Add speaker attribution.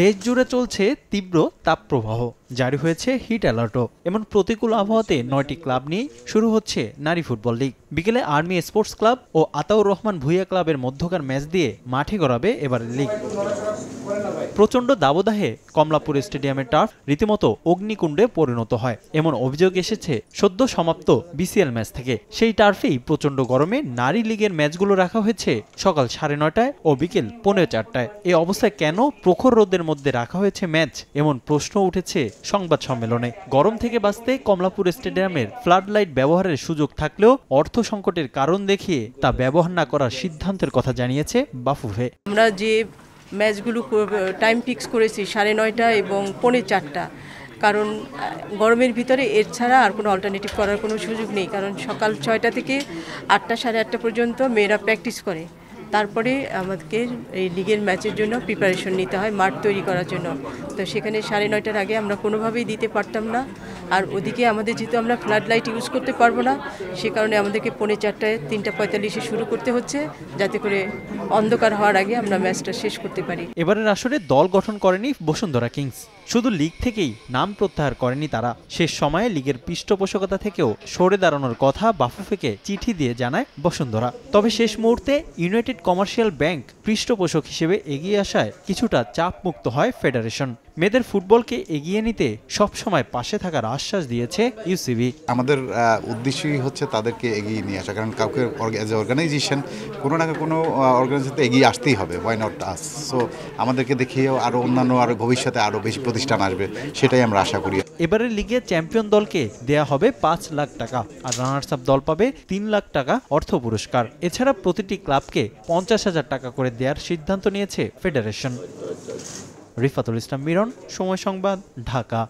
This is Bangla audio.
Speaker 1: দেশ জুড়ে চলছে তীব্র তাপপ্রবাহ জারি হয়েছে হিট অ্যালার্টও এমন প্রতিকূল আবহাওয়াতে নয়টি ক্লাব নিয়ে শুরু হচ্ছে নারী ফুটবল লিগ বিকেলে আর্মি স্পোর্টস ক্লাব ও আতাউর রহমান ভুইয়া ক্লাবের মধ্যকার ম্যাচ দিয়ে মাঠে গড়াবে এবারের লিগ প্রচণ্ড দাবদাহে কমলাপুর স্টেডিয়ামের টার্ফ রীতিমতো অগ্নিকুণ্ডে পরিণত হয় এমন অভিযোগ এসেছে সদ্য সমাপ্ত বিসিএল ম্যাচ থেকে সেই টার্ফেই প্রচণ্ড গরমে নারী লীগের ম্যাচগুলো রাখা হয়েছে সকাল সাড়ে নয়টায় ও বিকেল পনেরো চারটায় এ অবস্থায় কেন প্রখর রোদের মধ্যে রাখা হয়েছে ম্যাচ এমন প্রশ্ন উঠেছে সংবাদ সম্মেলনে গরম থেকে বাঁচতে কমলাপুর স্টেডিয়ামের ফ্লাড লাইট ব্যবহারের সুযোগ থাকলেও অর্থ সংকটের কারণ দেখিয়ে তা ব্যবহার না করার সিদ্ধান্তের কথা জানিয়েছে বাফুভে
Speaker 2: আমরা যে ম্যাচগুলো টাইম ফিক্স করেছি সাড়ে নয়টা এবং পনের চারটা কারণ গরমের ভিতরে এর ছাড়া আর কোনো অল্টারনেটিভ করার কোনো সুযোগ নেই কারণ সকাল ছয়টা থেকে আটটা সাড়ে আটটা পর্যন্ত মেয়েরা প্র্যাকটিস করে তারপরে আমাদেরকে এই লিগের ম্যাচের জন্য প্রিপারেশন নিতে হয় মাঠ তৈরি করার জন্য তো সেখানে সাড়ে নয়টার আগে আমরা কোনোভাবেই দিতে পারতাম না আর ওদিকে আমাদের যেহেতু আমরা ফ্লাড লাইট ইউজ করতে পারবো না সে কারণে আমাদেরকে পৌনে চারটায় তিনটা পঁয়তাল্লিশে শুরু করতে হচ্ছে যাতে করে অন্ধকার হওয়ার আগে আমরা ম্যাচটা শেষ করতে পারি
Speaker 1: এবারের আসরে দল গঠন করেনি বসুন্ধরা কিংস শুধু লিগ থেকেই নাম প্রত্যাহার করেনি তারা শেষ সময়ে লিগের পৃষ্ঠপোষকতা থেকেও সরে দাঁড়ানোর কথা বাফুফেকে চিঠি দিয়ে জানায় বসুন্ধরা তবে শেষ মুহূর্তে ইউনাইটেড কমার্শিয়াল ব্যাংক পৃষ্ঠপোষক হিসেবে এগিয়ে আসায় কিছুটা চাপমুক্ত হয় ফেডারেশন মেয়েদের ফুটবলকে এগিয়ে নিতে সবসময় পাশে থাকার আশ্বাস দিয়েছে ইউসিবি আমাদের উদ্দেশ্যই হচ্ছে তাদেরকে
Speaker 3: এগিয়ে নিয়ে আসা কারণ কাউকে অ্যাজ এ অর্গানাইজেশন কোনো না কোনো অর্গানাইজেশন এগিয়ে আসতেই হবে ওয়াই নট আস সো আমাদেরকে দেখিয়েও আরও অন্যান্য আরও ভবিষ্যতে আরও বেশি প্রতিষ্ঠান আসবে সেটাই আমরা আশা করি
Speaker 1: এবারের লিগে চ্যাম্পিয়ন দলকে দেয়া হবে পাঁচ লাখ টাকা আর রানার্স আপ দল পাবে তিন লাখ টাকা অর্থ পুরস্কার এছাড়া প্রতিটি ক্লাবকে পঞ্চাশ হাজার টাকা করে দেওয়ার সিদ্ধান্ত নিয়েছে ফেডারেশন রিফাতুল ইসলাম মিরন সময় সংবাদ ঢাকা